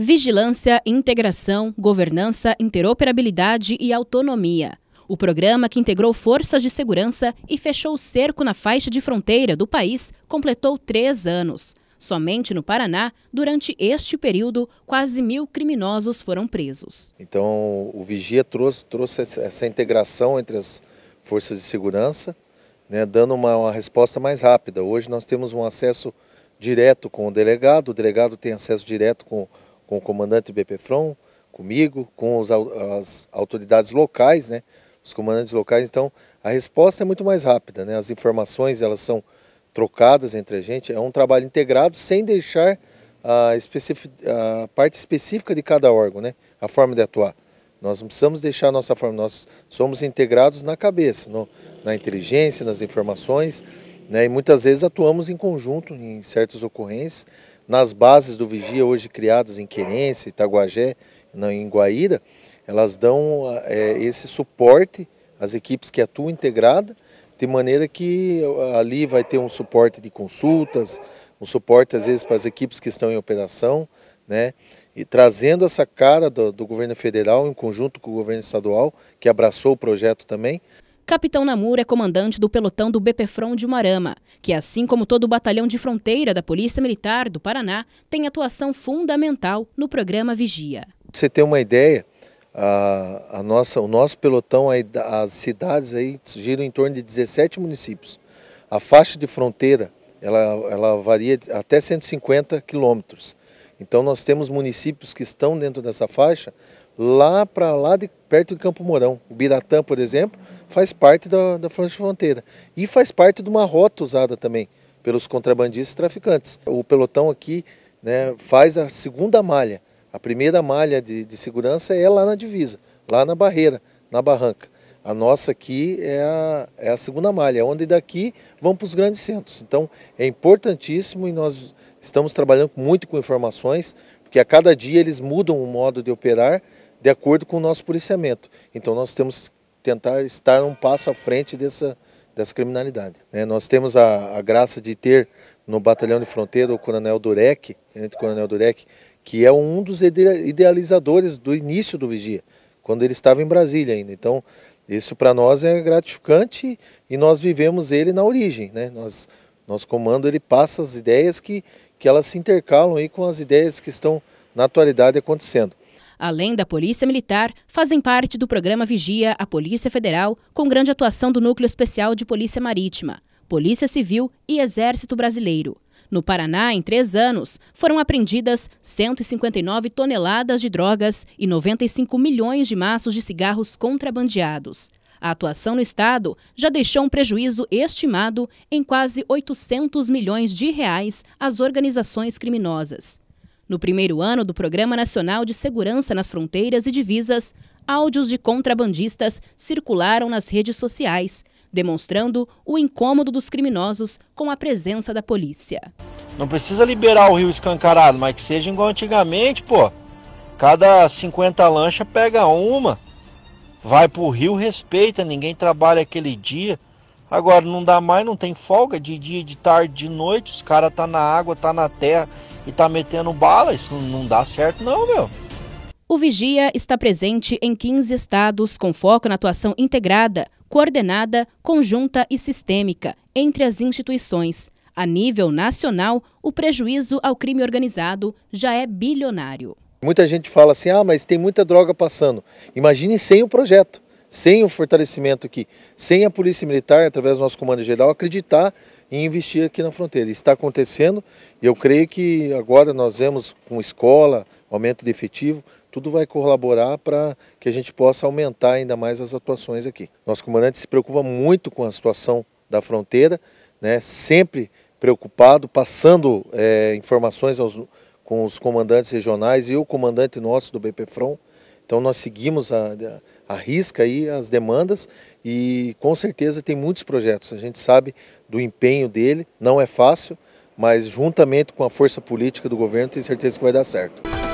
Vigilância, Integração, Governança, Interoperabilidade e Autonomia. O programa, que integrou forças de segurança e fechou o cerco na faixa de fronteira do país, completou três anos. Somente no Paraná, durante este período, quase mil criminosos foram presos. Então, o Vigia trouxe, trouxe essa integração entre as forças de segurança, né, dando uma, uma resposta mais rápida. Hoje nós temos um acesso direto com o delegado, o delegado tem acesso direto com o com o comandante BPFROM, comigo, com os, as autoridades locais, né, os comandantes locais. Então, a resposta é muito mais rápida, né? As informações elas são trocadas entre a gente. É um trabalho integrado, sem deixar a, a parte específica de cada órgão, né? A forma de atuar. Nós não precisamos deixar a nossa forma. Nós somos integrados na cabeça, no, na inteligência, nas informações. Né? E muitas vezes atuamos em conjunto em certas ocorrências. Nas bases do Vigia, hoje criadas em Querência, Itaguajé, em Guaíra, elas dão é, esse suporte às equipes que atuam integrada, de maneira que eh, ali vai ter um suporte de consultas, um suporte às vezes para as equipes que estão em operação, né? E trazendo essa cara do, do governo federal em conjunto com o governo estadual, que abraçou o projeto também. Capitão Namur é comandante do pelotão do BPFRON de Marama, que, assim como todo o batalhão de fronteira da Polícia Militar do Paraná, tem atuação fundamental no programa Vigia. Você tem uma ideia, a, a nossa, o nosso pelotão, as cidades aí giram em torno de 17 municípios. A faixa de fronteira ela, ela varia até 150 quilômetros. Então nós temos municípios que estão dentro dessa faixa, lá para lá de perto de Campo Mourão. O Biratã, por exemplo, faz parte da, da fronteira. E faz parte de uma rota usada também pelos contrabandistas e traficantes. O pelotão aqui né, faz a segunda malha. A primeira malha de, de segurança é lá na divisa, lá na barreira, na barranca. A nossa aqui é a, é a segunda malha, onde daqui vão para os grandes centros. Então é importantíssimo e nós estamos trabalhando muito com informações, porque a cada dia eles mudam o modo de operar de acordo com o nosso policiamento. Então nós temos que tentar estar um passo à frente dessa, dessa criminalidade. É, nós temos a, a, graça de ter no Batalhão de Fronteira o Coronel Durek, entre Coronel Durek, que é um dos idealizadores do início do Vigia quando ele estava em Brasília ainda. Então, isso para nós é gratificante e nós vivemos ele na origem, né? Nós nosso comando ele passa as ideias que, que elas se intercalam aí com as ideias que estão na atualidade acontecendo. Além da Polícia Militar, fazem parte do programa Vigia a Polícia Federal, com grande atuação do Núcleo Especial de Polícia Marítima, Polícia Civil e Exército Brasileiro. No Paraná, em três anos, foram apreendidas 159 toneladas de drogas e 95 milhões de maços de cigarros contrabandeados. A atuação no Estado já deixou um prejuízo estimado em quase 800 milhões de reais às organizações criminosas. No primeiro ano do Programa Nacional de Segurança nas Fronteiras e Divisas, áudios de contrabandistas circularam nas redes sociais, demonstrando o incômodo dos criminosos com a presença da polícia. Não precisa liberar o rio escancarado, mas que seja igual antigamente, pô. Cada 50 lancha pega uma, vai pro rio, respeita, ninguém trabalha aquele dia. Agora não dá mais, não tem folga de dia, de tarde, de noite, os caras tá na água, tá na terra e tá metendo bala, isso não dá certo não, meu. O Vigia está presente em 15 estados com foco na atuação integrada coordenada, conjunta e sistêmica entre as instituições. A nível nacional, o prejuízo ao crime organizado já é bilionário. Muita gente fala assim: ah, mas tem muita droga passando. Imagine sem o projeto sem o fortalecimento aqui, sem a Polícia Militar, através do nosso Comando Geral, acreditar e investir aqui na fronteira. Está acontecendo e eu creio que agora nós vemos com escola, aumento de efetivo, tudo vai colaborar para que a gente possa aumentar ainda mais as atuações aqui. Nosso comandante se preocupa muito com a situação da fronteira, né, sempre preocupado, passando é, informações aos, com os comandantes regionais e o comandante nosso do BPFRON, então nós seguimos a, a, risca aí as demandas e com certeza tem muitos projetos. A gente sabe do empenho dele, não é fácil, mas juntamente com a força política do governo, tenho certeza que vai dar certo.